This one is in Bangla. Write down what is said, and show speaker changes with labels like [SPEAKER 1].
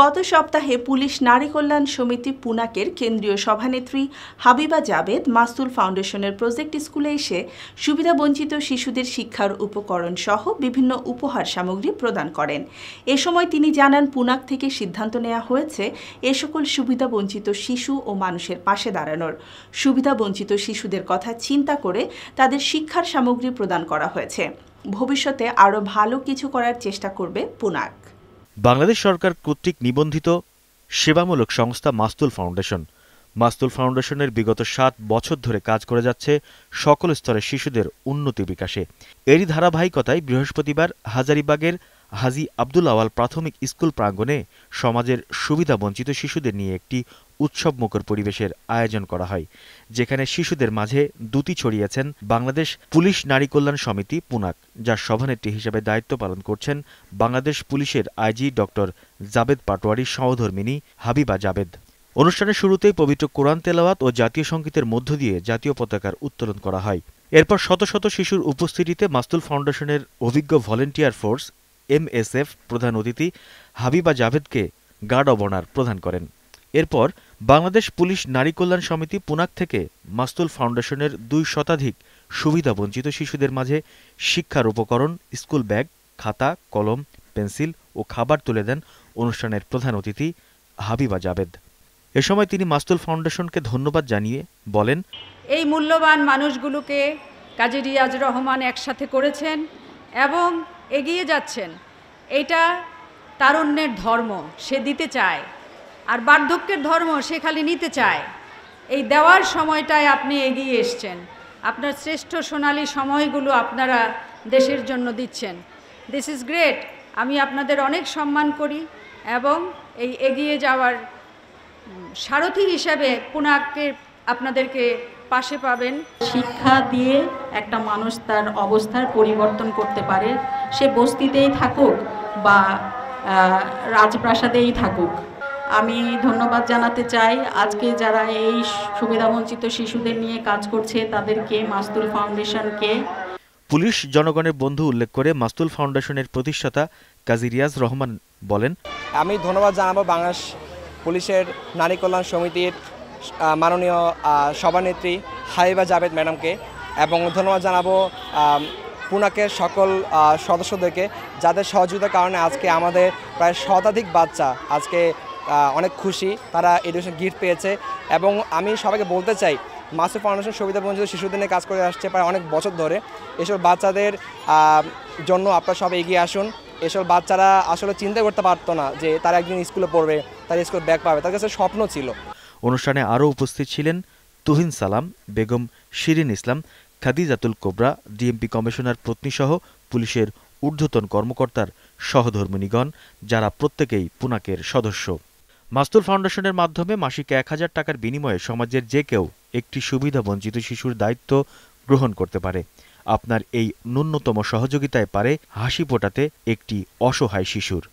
[SPEAKER 1] গত সপ্তাহে পুলিশ নারী কল্যাণ সমিতি পুনাকের কেন্দ্রীয় সভানেত্রী হাবিবা জাবেদ মাসুল ফাউন্ডেশনের প্রজেক্ট স্কুলে এসে সুবিধাবঞ্চিত শিশুদের শিক্ষার উপকরণ সহ বিভিন্ন উপহার সামগ্রী প্রদান করেন এ সময় তিনি জানান পুনাক থেকে সিদ্ধান্ত নেওয়া হয়েছে এ সকল সুবিধাবঞ্চিত শিশু ও মানুষের পাশে দাঁড়ানোর সুবিধাবঞ্চিত শিশুদের কথা চিন্তা করে তাদের শিক্ষার সামগ্রী প্রদান করা হয়েছে ভবিষ্যতে আরও ভালো কিছু করার চেষ্টা করবে পুনাক
[SPEAKER 2] বাংলাদেশ সরকার কর্তৃক নিবন্ধিত সেবামূলক সংস্থা মাস্তুল ফাউন্ডেশন মাস্তুল ফাউন্ডেশনের বিগত সাত বছর ধরে কাজ করে যাচ্ছে সকল স্তরে শিশুদের উন্নতি বিকাশে এরই ধারাবাহিকতায় বৃহস্পতিবার হাজারিবাগের হাজি আব্দুল আওয়াল প্রাথমিক স্কুল প্রাঙ্গণে সমাজের সুবিধা বঞ্চিত শিশুদের নিয়ে একটি উৎসবমুখর পরিবেশের আয়োজন করা হয় যেখানে শিশুদের মাঝে দুটি ছড়িয়েছেন বাংলাদেশ পুলিশ নারী কল্যাণ সমিতি পুনাক যার সভানেত্রী হিসেবে দায়িত্ব পালন করছেন বাংলাদেশ পুলিশের আইজি ডক্টর জাবেদ পাটোয়ারির সহধর্মিনী হাবিবা জাবেদ অনুষ্ঠানের শুরুতেই পবিত্র কোরআন তেলাওয়াত ও জাতীয় সঙ্গীতের মধ্য দিয়ে জাতীয় পতাকার উত্তোলন করা হয় এরপর শত শত শিশুর উপস্থিতিতে মাস্তুল ফাউন্ডেশনের অভিজ্ঞ ভলেন্টিয়ার ফোর্স এমএসএফ প্রধান অতিথি হাবিবা জাভেদকে গার্ড অব অনার প্রদান করেন এরপর বাংলাদেশ পুলিশ নারী কল্যাণ সমিতি পুনাক থেকে মাস্তুল ফাউন্ডেশনের দুই শতাধিক সুবিধাবঞ্চিত শিশুদের মাঝে শিক্ষার উপকরণ স্কুল ব্যাগ খাতা কলম পেন্সিল ও খাবার তুলে দেন অনুষ্ঠানের প্রধান অতিথি হাবিবা জাবেদ এ সময় তিনি মাস্তুল ফাউন্ডেশনকে ধন্যবাদ জানিয়ে বলেন
[SPEAKER 3] এই মূল্যবান মানুষগুলোকে কাজী রিয়াজ রহমান একসাথে করেছেন এবং এগিয়ে যাচ্ছেন এটা তারুণ্যের ধর্ম সে দিতে চায় আর বার্ধক্যের ধর্ম সে খালি নিতে চায় এই দেওয়ার সময়টায় আপনি এগিয়ে এসছেন আপনার শ্রেষ্ঠ সোনালি সময়গুলো আপনারা দেশের জন্য দিচ্ছেন দিস ইজ গ্রেট আমি আপনাদের অনেক সম্মান করি এবং এই এগিয়ে যাওয়ার সারথি হিসাবে পুনাককে আপনাদেরকে পাশে পাবেন শিক্ষা দিয়ে একটা মানুষ তার অবস্থার পরিবর্তন করতে পারে সে বস্তিতেই থাকুক বা রাজপ্রাসাদেই থাকুক আমি ধন্যবাদ জানাতে চাই আজকে যারা এই সুবিধাবঞ্চিত শিশুদের নিয়ে কাজ করছে তাদেরকে মাস্তুল ফাউন্ডেশনকে
[SPEAKER 2] পুলিশ জনগণের বন্ধু উল্লেখ করে মাস্তুল ফাউন্ডেশনের প্রতিষ্ঠাতা কাজী রিয়াজ রহমান বলেন
[SPEAKER 4] আমি ধন্যবাদ জানাবো বাংলাদেশ পুলিশের নারী কল্যাণ সমিতির মাননীয় সভানেত্রী হাইবা জাভেদ ম্যাডামকে এবং ধন্যবাদ জানাবো পুনাকের সকল সদস্যদেরকে যাদের সহযোগিতার কারণে আজকে আমাদের প্রায় শতাধিক বাচ্চা আজকে অনেক খুশি তারা এডুকেশন গিফট পেয়েছে এবং আমি সবাইকে বলতে চাই মাসে ফাউন্ডেশন সুবিধা বঞ্চিত শিশুদের নিয়ে কাজ করে আসছে প্রায় অনেক বছর ধরে এসব বাচ্চাদের জন্য আপনারা সবাই এগিয়ে আসুন এসব বাচ্চারা আসলে চিন্তা করতে পারতো না যে তারা একদিন স্কুলে পড়বে তারা স্কুল ব্যাগ পাবে তার কাছে স্বপ্ন ছিল
[SPEAKER 2] অনুষ্ঠানে আরও উপস্থিত ছিলেন তুহিন সালাম বেগম শিরিন ইসলাম খাদিজাতুল কোবরা ডিএমপি কমিশনার পত্নীসহ পুলিশের ঊর্ধ্বতন কর্মকর্তার সহধর্মিনীগণ যারা প্রত্যেকেই পুনাকের সদস্য মাস্তুল ফাউন্ডেশনের মাধ্যমে মাসিক এক হাজার টাকার বিনিময়ে সমাজের যে কেউ একটি সুবিধা বঞ্চিত শিশুর দায়িত্ব গ্রহণ করতে পারে আপনার এই ন্যূনতম সহযোগিতায় পারে হাসি ফোটাতে একটি অসহায় শিশুর